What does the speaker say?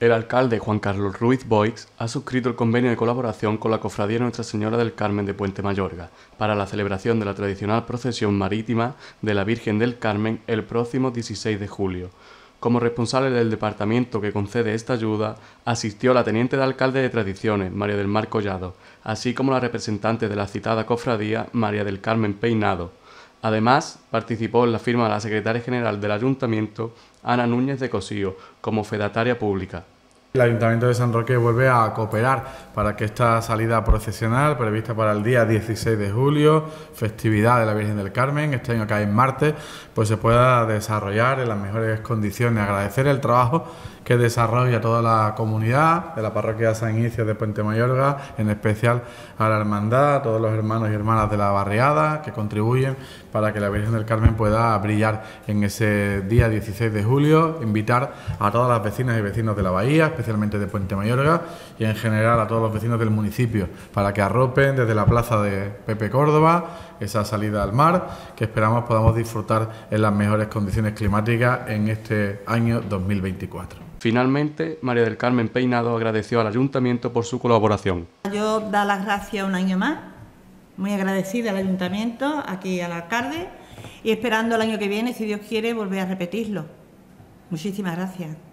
El alcalde Juan Carlos Ruiz Boix ha suscrito el convenio de colaboración con la Cofradía Nuestra Señora del Carmen de Puente Mayorga para la celebración de la tradicional procesión marítima de la Virgen del Carmen el próximo 16 de julio. Como responsable del departamento que concede esta ayuda, asistió la teniente de alcalde de Tradiciones, María del Mar Collado, así como la representante de la citada cofradía, María del Carmen Peinado. Además, participó en la firma de la secretaria general del Ayuntamiento, Ana Núñez de Cosío, como fedataria pública. El Ayuntamiento de San Roque vuelve a cooperar para que esta salida procesional, prevista para el día 16 de julio, festividad de la Virgen del Carmen, este año acá en martes, pues se pueda desarrollar en las mejores condiciones. Agradecer el trabajo que desarrolla toda la comunidad de la parroquia San Inicio de Puente Mayorga, en especial a la hermandad, a todos los hermanos y hermanas de la barriada que contribuyen para que la Virgen del Carmen pueda brillar en ese día 16 de julio. Invitar a todas las vecinas y vecinos de la bahía, especialmente de Puente Mayorga, y en general a todos los vecinos del municipio, para que arropen desde la plaza de Pepe Córdoba esa salida al mar que esperamos podamos disfrutar en las mejores condiciones climáticas en este año 2024. Finalmente, María del Carmen Peinado agradeció al ayuntamiento por su colaboración. Yo da las gracias un año más, muy agradecida al ayuntamiento, aquí al alcalde, y esperando el año que viene, si Dios quiere, volver a repetirlo. Muchísimas gracias.